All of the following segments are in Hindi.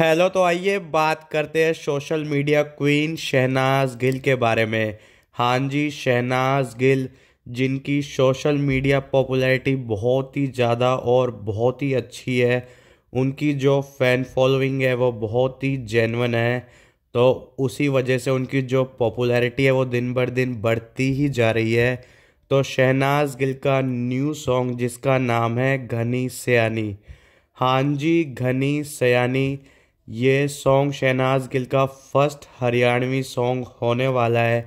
हेलो तो आइए बात करते हैं social media queen Shehnaaz Gill के बारे में हाँ जी शहनाज गिल जिनकी सोशल मीडिया पॉपुलैरिटी बहुत ही ज़्यादा और बहुत ही अच्छी है उनकी जो फैन फॉलोइंग है वो बहुत ही जेनवन है तो उसी वजह से उनकी जो पॉपुलैरिटी है वो दिन भर दिन बढ़ती ही जा रही है तो शहनाज गिल का न्यू सॉन्ग जिसका नाम है घनी सयानी हाँ जी घनी सयानी ये सॉन्ग शहनाज गिल का फर्स्ट हरियाणवी सॉन्ग होने वाला है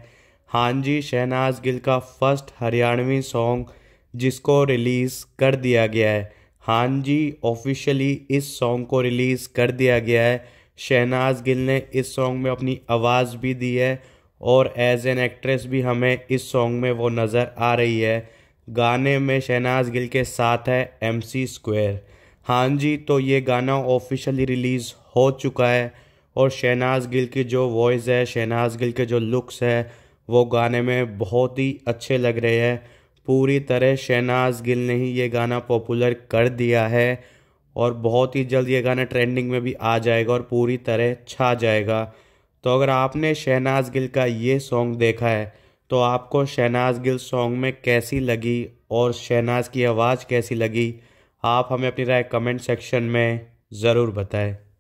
हाँ जी शहनाज गिल का फर्स्ट हरियाणवी सॉन्ग जिसको रिलीज़ कर दिया गया है हाँ जी ऑफिशियली इस सॉन्ग को रिलीज़ कर दिया गया है शहनाज गिल ने इस सॉन्ग में अपनी आवाज़ भी दी है और एज एन एक्ट्रेस भी हमें इस सॉन्ग में वो नज़र आ रही है गाने में शहनाज गिल के साथ है एम सी स्क्वायर हाँ जी तो ये गाना ऑफिशियली रिलीज़ हो चुका है और शहनाज गिल की जो वॉइस है शहनाज गिल के जो लुक्स है वो गाने में बहुत ही अच्छे लग रहे हैं पूरी तरह शहनाज गिल ने ही ये गाना पॉपुलर कर दिया है और बहुत ही जल्द ये गाना ट्रेंडिंग में भी आ जाएगा और पूरी तरह छा जाएगा तो अगर आपने शहनाज गिल का ये सॉन्ग देखा है तो आपको शहनाज गिल सॉन्ग में कैसी लगी और शहनाज की आवाज़ कैसी लगी आप हमें अपनी राय कमेंट सेक्शन में ज़रूर बताएं